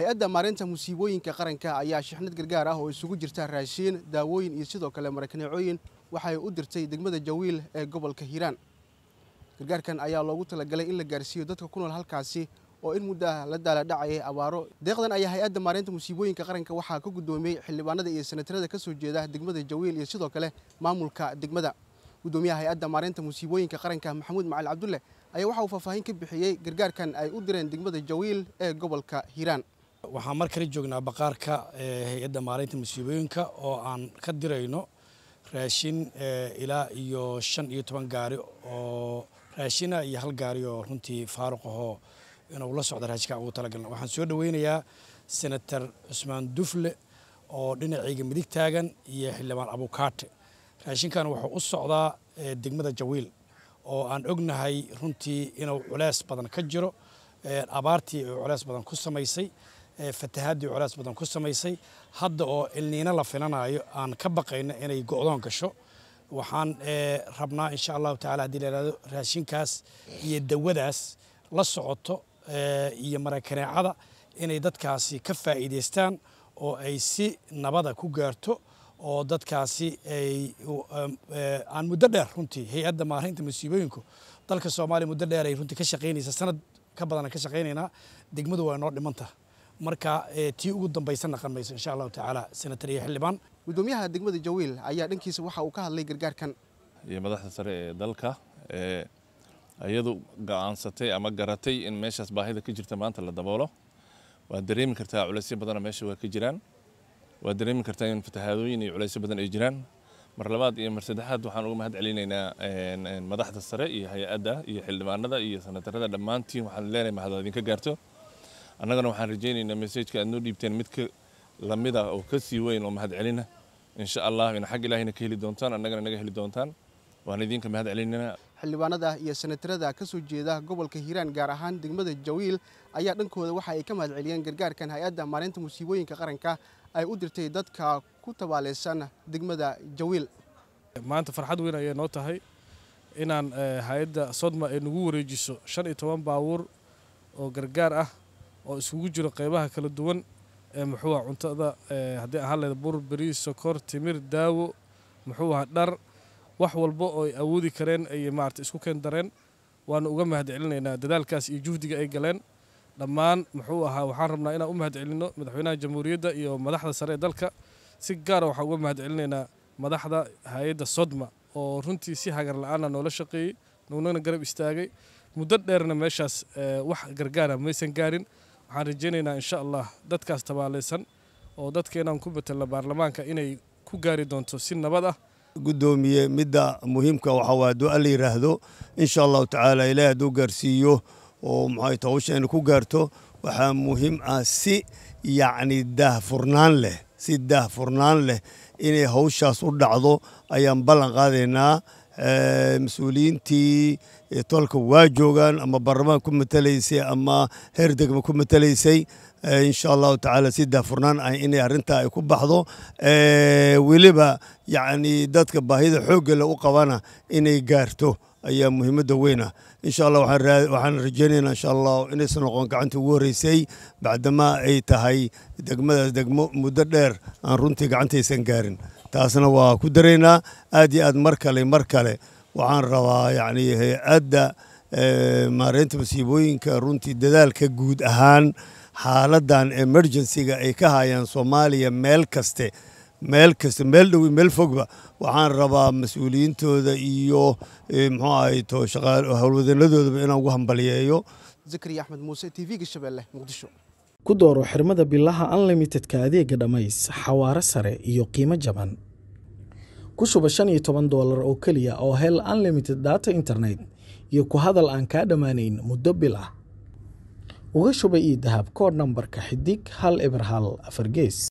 hay-adda maareynta musiibooyinka qaranka ayaa shixnad gargaar ah oo isugu jirta raashiin daawooyin iyo sidoo kale marakaneecooyin waxay u dirtay degmada jawiil ee gobolka hiiraan gargaarkan ayaa loogu talagalay in la gaarsiiyo dadka ku nool halkaasi oo in muddaah la daaladhacayay abaaro deeqdan ayaa hay-adda maareynta musiibooyinka qaranka waxaa ka guddoomiyey xildhibaanada iyo senatarada kasoo jeeda degmada jawiil iyo sidoo kale maamulka degmada guddoomiyaha hay-adda maareynta musiibooyinka qaranka maxamuud macali cabdulle ayaa waxa uu faahfaahin ka bixiyey gargaarkan ay u direen degmada jawiil ee gobolka hiiraan waxaan mar kale joognaa baqaarka eh, hay-adda maareynta masiibooyinka oo aan ka dirayno raashin eh, ilaa iyo shan iyo toban gaari oo raashina iyo hal gaari oo runtii faaruq ahoo inuu la socda raashinka ugu talagalna waxaan soo dhoweynayaa senator cusmaan dufle oo dhinacayga midig taagan iyo xildhibaan abukaate raashinkan wuxuu u socdaa eh, degmada jawiil oo aan ognahay runtii inuu culees badan ka jiro abaartii oo culeys badan ku samaysay fatahaaddii colaas badan ku samaysay hadda oo ilniino la filanayo aan ka baqayno inay go-doon gasho waxaan rabnaa insha allahu tacala haddii laihahdo raashinkaas iyo dawadaas la socoto iyo marakaneecada inay dadkaasi ka faa'iidaystaan oo ay si nabada ku gaarto oo dadkaasi ay aan muddo dheer runtii hay-adda maaraynta musiibooyinku dalka soomaaliya muddo dheer ay runtii ka shaqaynaysa sanad ka badan ka shaqaynaynaa degmadu waa inoo dhiman marka eh, tii ugu dambaysanna qarmayso insha allahu tacaala senatar iyo xildhibaan gudoomiyaha degmada jawiil ayaa dhankiisa waxa uu ka hadlay gargaarkan iyo madaxda sare ee dalka iyadu eh, aansatay ama garatay in meeshaas baahida ka jirta maanta la daboolo waad dareemi kartaa culaysyo badana meesha waa ka jiraan waad dareemi kartaa in fatahaadooyin iyo culaysyo badan ay jiraan mar labaad iyo mar saddexaad waxaan uga mahad celinaynaa madaxda sare iyo hay-adda iyo xildhibaanada iyo sanatarada dhammaantiin waxaan leenahay mahad gaarto annagana waxaan rajaynaynaa mesajka aad noo dhiibteen midka lamid ah oo ka sii weyn oo mahadcelina insha allah ina xag ilaahina ka heli doontaan annagana naga heli doontaan waan idinka mahadcelinana xildhibaanada iyo senatarada kasoo jeeda gobolka hiiraan gaar ahaan degmada jawiil ayaa dhankooda waxa ay ka mahadceliyeen gargaarkan hay-adda maareynta musiibooyinka qaranka ay u dirtay dadka ku tabaaleysan degmada jawiil maanta farxad weyn ayay noo tahay inaan eh, hay-adda sodma ay nagu wareejiso shan iyo toban baabuur oo gargaar ah oo isugu jiro qaybaha kala duwan ee muxuu aha cuntada haddii ahaan lahayd bur bariis sokor timir daawo muxuu aha dhar wax walba oo ay awoodi kareen ayay maarata isku keen dareen waanu uga mahadcelinaynaa dadaalkaas iyo juhdiga ay galeen dhammaan muxuu ahaa waxaan rabnaa inaan u mahadcelinno madaxweynaha jamhuuriyadda iyo madaxda sare ee dalka si gaara ah waxaan uga mahad mahadcelinaynaa madaxda hay-adda sodma oo runtii si hagar la-aana ah noola shaqeeyey nuunana garab istaagay muddo dheerna meeshaas wax gargaara ah maysan gaarin waxaan rajaynaynaa insha allah dadkaas tabaalaysan oo dadkeenaan ku betela baarlamaanka inay ku gaari doonto si nabad ah gudoomiye midda muhiimka waxaa waa duca la yidhaahdo insha allahu tacaala ilaahi haduu gaarsiiyo oo maxay hawsheena ku gaarto waxaa muhiim ah si yacni daahfurnaan leh si daahfurnaan leh inay hawshaas u dhacdo ayaan ballan qaadaynaa mas-uuliyiintii tolka waa joogaan ama baarlamaan ku matalaysay ama heer degmo ku matalaysay insha allahu tacaala si daafurnaan ah inay arrintaa ay ku baxdo weliba yacni dadka baahida xoogga le u qabana inay gaarto ayaa muhiimadda weyn ah insha allah waxaan rajaynaynaa insha allah inaysan noqon gacanta ugu horreysay bacdama ay tahay degmadaas degmo muddo dheer aan runtii gacantaysan gaarin taasna waa ku daraynaa aad iyo aad mar kale mar kale waxaan rabaa yacni hay-adda eh, eh, maareynta masiibooyinka runtii dadaalka guud ahaan xaaladdan emergency-ga ay ka hayaan soomaaliya meel kaste meel kasta meel dhow meel fogba waxaan rabaa mas-uuliyiintooda iyo eh, muxuu ahay to howlwadeenladoodaba inaan ugu hambaliyeeyo zakariya axmed muuse t v-ga shabeelle muqdisho ku dooro xirmada bilaha unlimitedka adeega dhammays xawaaro sare iyo qiimo jaban ku shuba shan iyo toban doolar oo keliya oo hel unlimited data internet iyo ku hadal aan kaa dhammaanayn muddo bil ah uga shuba io dahab kood nambarka xidig hal eber hal afar